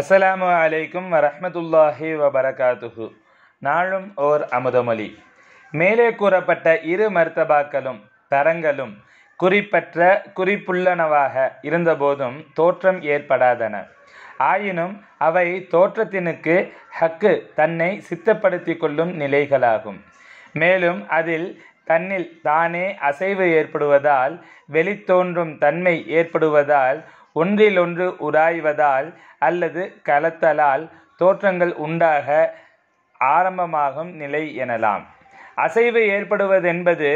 அஸ்ஸலாமு அலைக்கும் வரஹமத்துல்லாஹி வபரகாத்துஹு நாளும் ஓர் அமுதமொழி மேலே கூறப்பட்ட இரு மர்த்தபாக்களும் தரங்களும் குறிப்பற்ற குறிப்புள்ளனவாக இருந்தபோதும் தோற்றம் ஏற்படாதன ஆயினும் அவை தோற்றத்தினுக்கு ஹக்கு தன்னை சித்தப்படுத்தி கொள்ளும் நிலைகளாகும் மேலும் அதில் தன்னில் தானே அசைவு ஏற்படுவதால் வெளித்தோன்றும் தன்மை ஏற்படுவதால் ஒன்றிலொன்று உராய்வதால் அல்லது கலத்தலால் தோற்றங்கள் உண்டாக ஆரம்பமாகும் நிலை எனலாம் அசைவு ஏற்படுவதென்பது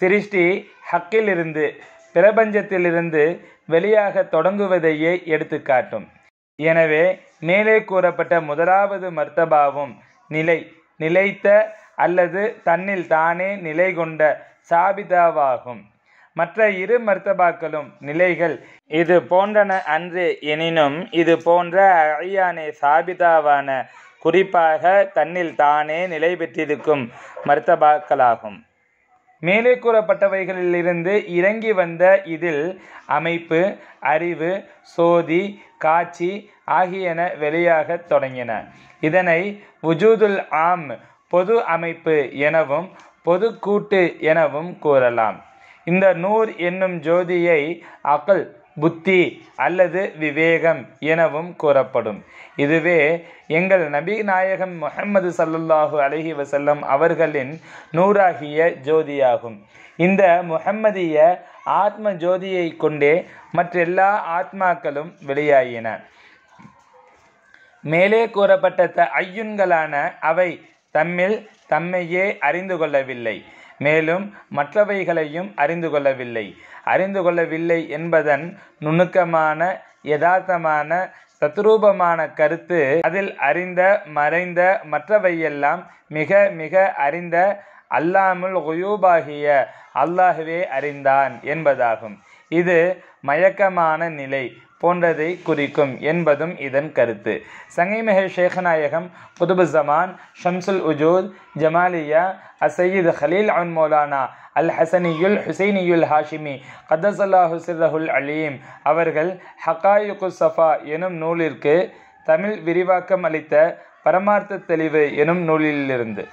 சிருஷ்டி ஹக்கிலிருந்து பிரபஞ்சத்திலிருந்து வெளியாக தொடங்குவதையே எடுத்துக்காட்டும் எனவே மேலே கூறப்பட்ட முதலாவது மர்த்தபாவும் நிலை நிலைத்த அல்லது தன்னில் தானே நிலை கொண்ட சாபிதாவாகும் மற்ற இரு மர்த்தபாக்களும் நிலைகள் இது போன்றன அன்று எனினும் இது போன்ற அழியானே சாபிதாவான குறிப்பாக தன்னில் தானே நிலை பெற்றிருக்கும் மர்த்தபாக்களாகும் மேலே கூறப்பட்டவைகளிலிருந்து இறங்கி வந்த இதில் அமைப்பு அறிவு சோதி காட்சி ஆகியன வெளியாக தொடங்கின இதனை உஜூதுல் ஆம் பொது அமைப்பு எனவும் பொது கூட்டு எனவும் கூறலாம் இந்த நூர் என்னும் ஜோதியை அகல் புத்தி அல்லது விவேகம் எனவும் கூறப்படும் இதுவே எங்கள் நபி நாயகம் முகமது சல்லுல்லாஹு அலஹி வசல்லம் அவர்களின் நூறாகிய ஜோதியாகும் இந்த முகம்மதிய ஆத்ம ஜோதியை கொண்டே மற்றெல்லா ஆத்மாக்களும் வெளியாயின மேலே கூறப்பட்ட ஐயுன்களான அவை தம்மில் தம்மையே அறிந்து கொள்ளவில்லை மேலும் மற்றவைகளையும் அறிந்து கொள்ளவில்லை அறிந்து கொள்ளவில்லை என்பதன் நுணுக்கமான யதார்த்தமான சத்ரூபமான கருத்து அதில் அறிந்த மறைந்த மற்றவையெல்லாம் மிக மிக அறிந்த அல்லாமுல் குயூபாகிய அல்லாஹுவே அறிந்தான் என்பதாகும் இது மயக்கமான நிலை போன்றதை குறிக்கும் என்பதும் இதன் கருத்து சங்கை ஷேகநாயகம் புதுபு ஜமான் ஷம்சுல் உஜூத் ஜமாலியா அசையீத் ஹலீல் அன் மௌலானா அல் ஹசனியுல் ஹுசைனியுல் ஹாஷிமி கதசல்லா ரஹுல் அலீம் அவர்கள் ஹக்காயுகு சஃபா எனும் நூலிற்கு தமிழ் விரிவாக்கம் அளித்த பரமார்த்த தெளிவு எனும் நூலிலிருந்து